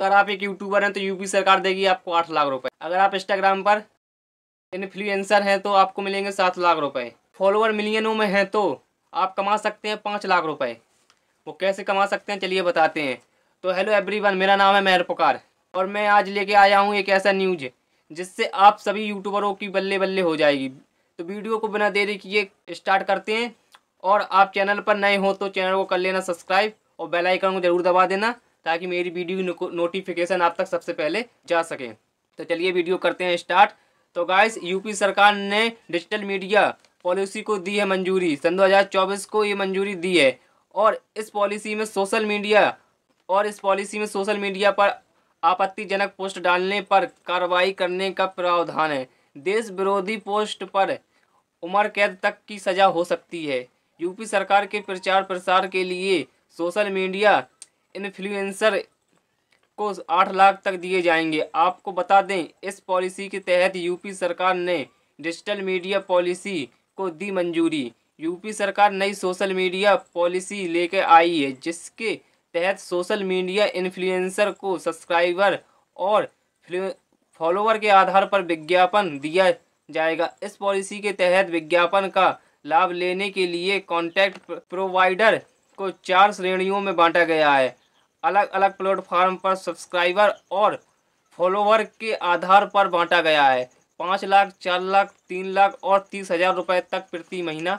अगर आप एक यूट्यूबर हैं तो यूपी सरकार देगी आपको आठ लाख रुपए अगर आप इंस्टाग्राम पर इन्फ्लुएंसर हैं तो आपको मिलेंगे सात लाख रुपए फॉलोअर मिलियनों में हैं तो आप कमा सकते हैं पाँच लाख रुपए वो कैसे कमा सकते हैं चलिए बताते हैं तो हेलो एवरीवन मेरा नाम है मेहर पुकार और मैं आज लेके आया हूँ एक ऐसा न्यूज जिससे आप सभी यूट्यूबरों की बल्ले बल्ले हो जाएगी तो वीडियो को बिना देरी किए स्टार्ट करते हैं और आप चैनल पर नए हो तो चैनल को कर लेना सब्सक्राइब और बेल आइकन को जरूर दबा देना ताकि मेरी वीडियो की नोटिफिकेशन आप तक सबसे पहले जा सके तो चलिए वीडियो करते हैं स्टार्ट तो गाइस यूपी सरकार ने डिजिटल मीडिया पॉलिसी को दी है मंजूरी सन दो को ये मंजूरी दी है और इस पॉलिसी में सोशल मीडिया और इस पॉलिसी में सोशल मीडिया पर आपत्तिजनक पोस्ट डालने पर कार्रवाई करने का प्रावधान है देश विरोधी पोस्ट पर उम्र कैद तक की सज़ा हो सकती है यूपी सरकार के प्रचार प्रसार के लिए सोशल मीडिया इन्फ्लुएंसर को आठ लाख तक दिए जाएंगे आपको बता दें इस पॉलिसी के तहत यूपी सरकार ने डिजिटल मीडिया पॉलिसी को दी मंजूरी यूपी सरकार नई सोशल मीडिया पॉलिसी लेकर आई है जिसके तहत सोशल मीडिया इन्फ्लुएंसर को सब्सक्राइबर और फॉलोवर के आधार पर विज्ञापन दिया जाएगा इस पॉलिसी के तहत विज्ञापन का लाभ लेने के लिए कॉन्टैक्ट प्रोवाइडर को चार श्रेणियों में बांटा गया है अलग अलग प्लेटफॉर्म पर सब्सक्राइबर और फॉलोवर के आधार पर बांटा गया है पाँच लाख चार लाख तीन लाख और तीस हज़ार रुपये तक प्रति महीना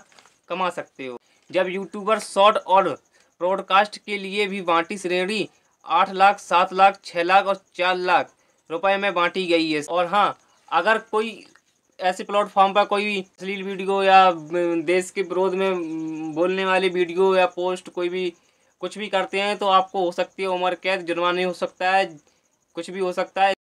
कमा सकते हो जब यूट्यूबर शॉर्ट और ब्रॉडकास्ट के लिए भी बांटी श्रेणी आठ लाख सात लाख छः लाख और चार लाख रुपए में बांटी गई है और हाँ अगर कोई ऐसे प्लेटफॉर्म पर कोई भी अश्लील वीडियो या देश के विरोध में बोलने वाली वीडियो या पोस्ट कोई भी कुछ भी करते हैं तो आपको हो सकती है उम्र कैद जुर्माना हो सकता है कुछ भी हो सकता है